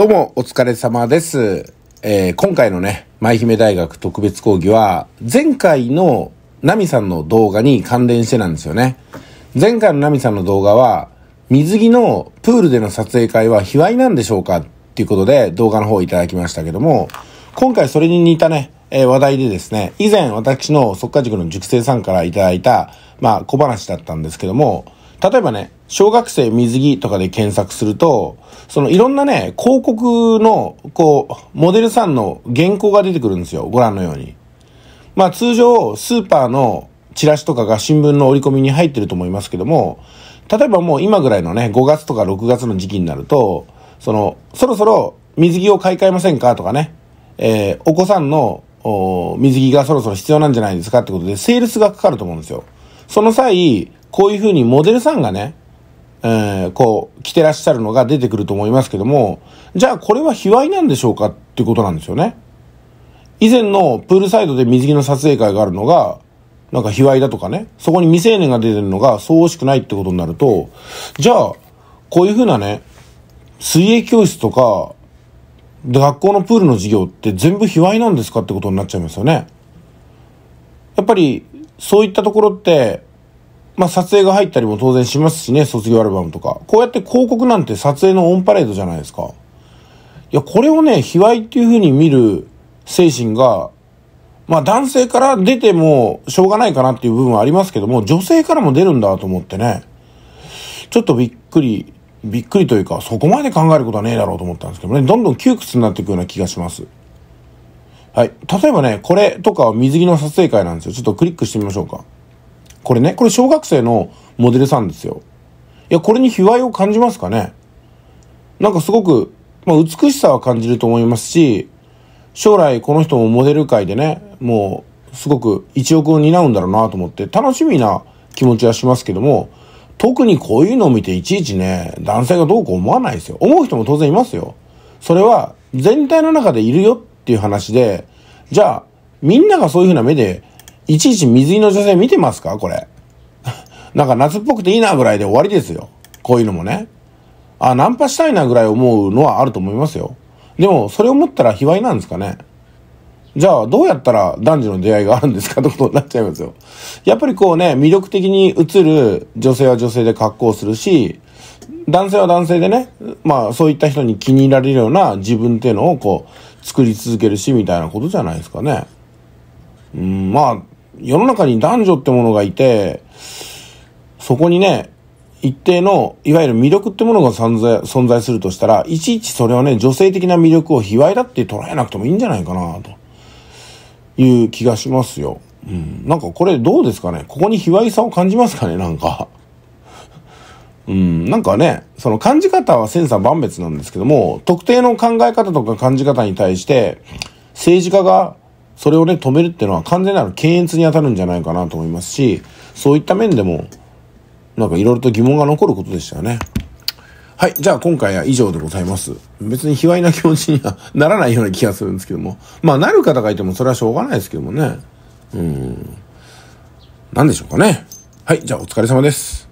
どうも、お疲れ様です。えー、今回のね、舞姫大学特別講義は、前回のナミさんの動画に関連してなんですよね。前回のナミさんの動画は、水着のプールでの撮影会は卑猥なんでしょうかっていうことで動画の方いただきましたけども、今回それに似たね、えー、話題でですね、以前私の即化塾の塾生さんからいただいた、まあ、小話だったんですけども、例えばね、小学生水着とかで検索すると、そのいろんなね、広告の、こう、モデルさんの原稿が出てくるんですよ。ご覧のように。まあ通常、スーパーのチラシとかが新聞の折り込みに入ってると思いますけども、例えばもう今ぐらいのね、5月とか6月の時期になると、その、そろそろ水着を買い替えませんかとかね、えー、お子さんの水着がそろそろ必要なんじゃないですかってことで、セールスがかかると思うんですよ。その際、こういうふうにモデルさんがね、えー、こう、来てらっしゃるのが出てくると思いますけども、じゃあこれは卑猥なんでしょうかっていうことなんですよね。以前のプールサイドで水着の撮影会があるのが、なんか卑猥だとかね、そこに未成年が出てるのが、そう惜しくないってことになると、じゃあ、こういうふうなね、水泳教室とか、学校のプールの授業って全部卑猥なんですかってことになっちゃいますよね。やっぱり、そういったところって、まあ、撮影が入ったりも当然しますしね、卒業アルバムとか。こうやって広告なんて撮影のオンパレードじゃないですか。いや、これをね、卑猥っていう風に見る精神が、まあ男性から出てもしょうがないかなっていう部分はありますけども、女性からも出るんだと思ってね、ちょっとびっくり、びっくりというか、そこまで考えることはねえだろうと思ったんですけどね、どんどん窮屈になっていくような気がします。はい。例えばね、これとかは水着の撮影会なんですよ。ちょっとクリックしてみましょうか。これね、これ小学生のモデルさんですよ。いや、これに卑猥を感じますかねなんかすごく、まあ、美しさは感じると思いますし、将来この人もモデル界でね、もうすごく一億を担うんだろうなと思って楽しみな気持ちはしますけども、特にこういうのを見ていちいちね、男性がどうこう思わないですよ。思う人も当然いますよ。それは全体の中でいるよっていう話で、じゃあみんながそういうふうな目でいちいち水着の女性見てますかこれ。なんか夏っぽくていいなぐらいで終わりですよ。こういうのもね。あ、ナンパしたいなぐらい思うのはあると思いますよ。でも、それを持ったら卑猥なんですかね。じゃあ、どうやったら男女の出会いがあるんですかってことになっちゃいますよ。やっぱりこうね、魅力的に映る女性は女性で格好するし、男性は男性でね、まあそういった人に気に入られるような自分っていうのをこう、作り続けるしみたいなことじゃないですかね。うん、まあ、世の中に男女ってものがいて、そこにね、一定の、いわゆる魅力ってものが存在するとしたら、いちいちそれをね、女性的な魅力を卑猥だって捉えなくてもいいんじゃないかな、という気がしますよ。うん。なんかこれどうですかねここに卑猥さを感じますかねなんか。うん、なんかね、その感じ方は千差万別なんですけども、特定の考え方とか感じ方に対して、政治家がそれをね、止めるっていうのは完全なる検閲に当たるんじゃないかなと思いますし、そういった面でも、なんかいろいろと疑問が残ることでしたよね。はい。じゃあ今回は以上でございます。別に卑猥な気持ちにはならないような気がするんですけども。まあ、なる方がいてもそれはしょうがないですけどもね。うん。なんでしょうかね。はい。じゃあお疲れ様です。